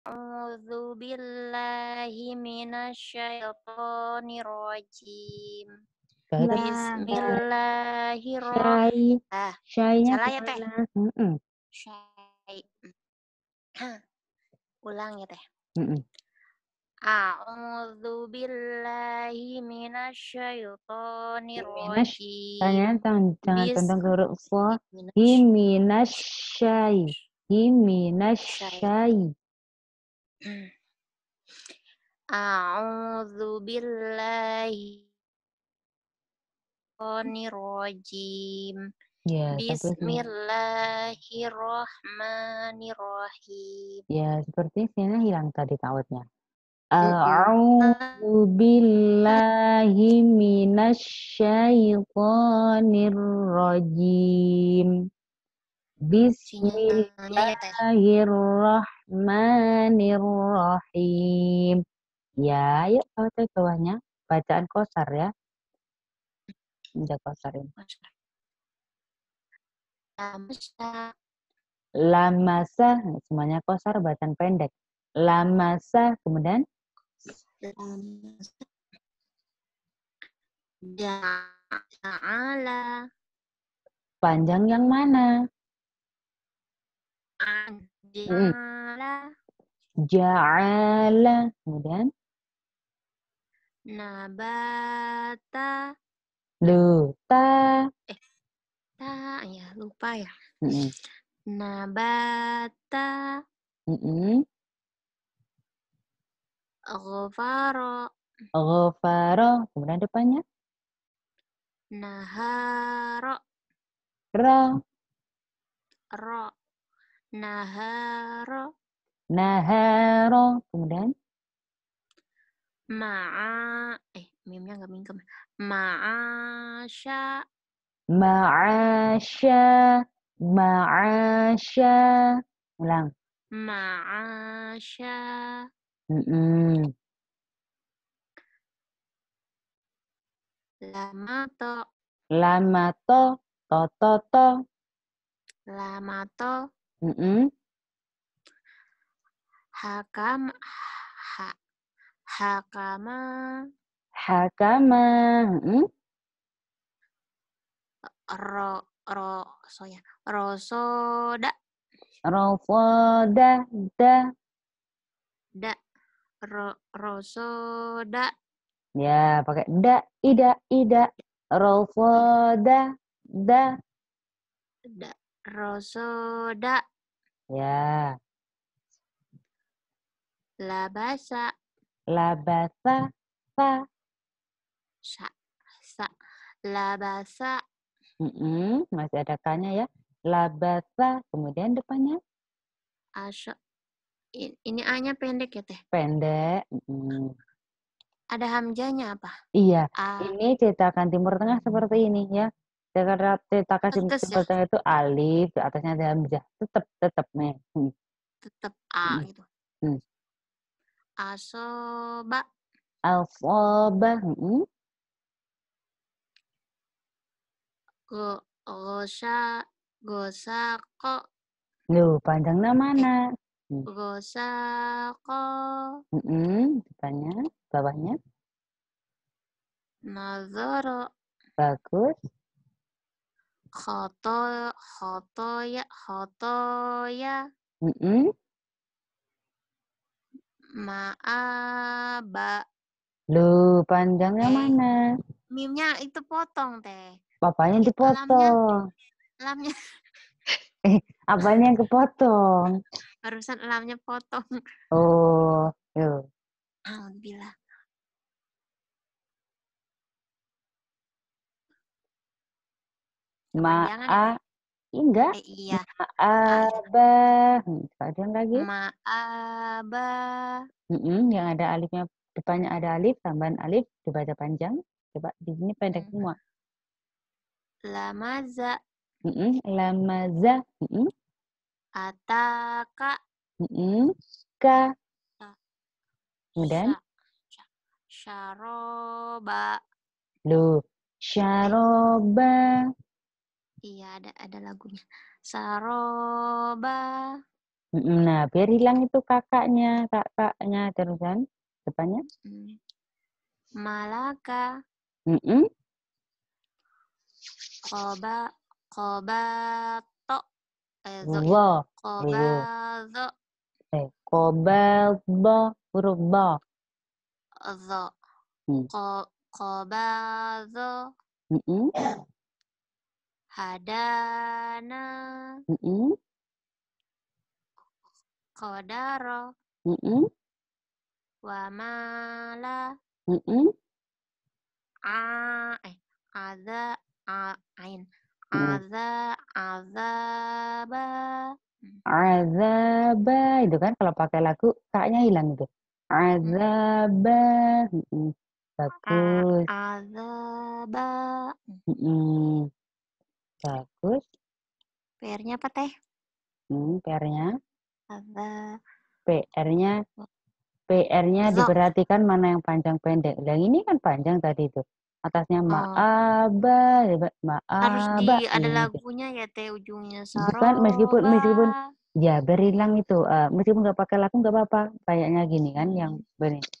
A'udzu billahi minasyaitonir rajim. Bismillahirrahmanirrahim. Ah, salah ya, Teh. Ulang ya, Teh. Mm A'udzu billahi minasyaitonir rajim. Jangan tentang tentang huruf wa. Minasyai. Minasyai. A'udzu billahi rajim. Ya, Bismillahirrahmanirrahim. Ya, seperti Sina hilang tadi tawatnya. A'udzu billahi minasyaitonirrajim. Bismillahirrahmanirrahim. Bismillahirrahmanirrahim. Ya, yuk kalau ke bawahnya. Bacaan kosar ya. Baca kosar ini. Lamasa. Lamasa. Semuanya kosar, bacaan pendek. Lamasa, kemudian? Lamasa. Ja'ala. Panjang yang mana? An. Hmm. Ja'ala. Kemudian? Nabata. Lupa. Eh, ta, ya, lupa ya. Mm -mm. Nabata. Mm -mm. Ghafaro. Ghafaro. Kemudian depannya? Naharo. Ra. Ro. Naharo nahara kemudian ma'a eh mimnya nggak mingkem maasha, maasha, maasha, ulang maasha, mm -mm. lama to lama to to to to lama to mm -mm hakam ha, hakama hakama hmm? ro ro so ya rosoda rosoda da da ro rosoda ya pakai da ida ida rosoda da da rosoda ya Labasa. Labasa. Sa. Sa. Sa. Labasa. Mm -mm, masih ada kanya ya. Labasa. Kemudian depannya? Asya. Ini A-nya pendek ya, Teh? Pendek. Mm -mm. Ada hamjanya apa? Iya. A ini cetakan Timur Tengah hmm. seperti ini ya. Cetakan Timur, ya? Timur Tengah itu alif, di atasnya ada hamjah. Tetap, tetap. Hmm. Tetap A gitu. hmm. gitu. Mm. Asoba. Asoba. Hmm. Gosa, gosa kok. Loh, panjangnya mana? Gosa kok. Hmm, depannya, bawahnya. Nazoro. Bagus. Khoto, khoto ya, khoto ya. Mm -mm. Ma'aba. Lu panjangnya eh, mana? Mimnya itu potong, Teh. Papanya dipotong. Lamnya. lamnya. eh, apanya yang kepotong? Barusan lamnya potong. Oh, yo. Alhamdulillah. Ma'a Enggak. Eh, iya. Ma'abah. Hmm, Kadang lagi. Ma'abah. Mm-mm, yang ada alifnya depannya ada alif, tambahan alif dibaca panjang. Coba di sini pendek hmm. semua. Lamaza. Mm-mm, lamaza. Mm-mm. Ataka. Mm-mm. Ka. Kemudian. Syaroba. Loh. Syaroba. Iya, ada ada lagunya. Saroba. Nah, biar hilang itu kakaknya, kakaknya terus kan depannya. Malaka. Mm -mm. Koba koba to. Eh, ya. Koba zo. Eh, koba bo huruf Zo. Mm. Ko koba zo. Mm -mm hadana mm -mm. kodaro mm -mm. wamala mm -mm. a eh ada a ain mm. ada azaba azaba itu kan kalau pakai lagu kaknya hilang itu hmm. azaba ba bagus azaba mm -mm. Bagus. PR-nya apa, Teh? Hmm, PR-nya? Apa? PR-nya PR-nya diperhatikan mana yang panjang pendek. Yang ini kan panjang tadi itu. Atasnya maaba, oh. maaba. Harus di e, ada gitu. lagunya ya teh ujungnya saroba. Bukan meskipun meskipun ya berilang itu uh, meskipun nggak pakai lagu nggak apa-apa. Kayaknya gini kan yang hmm. benar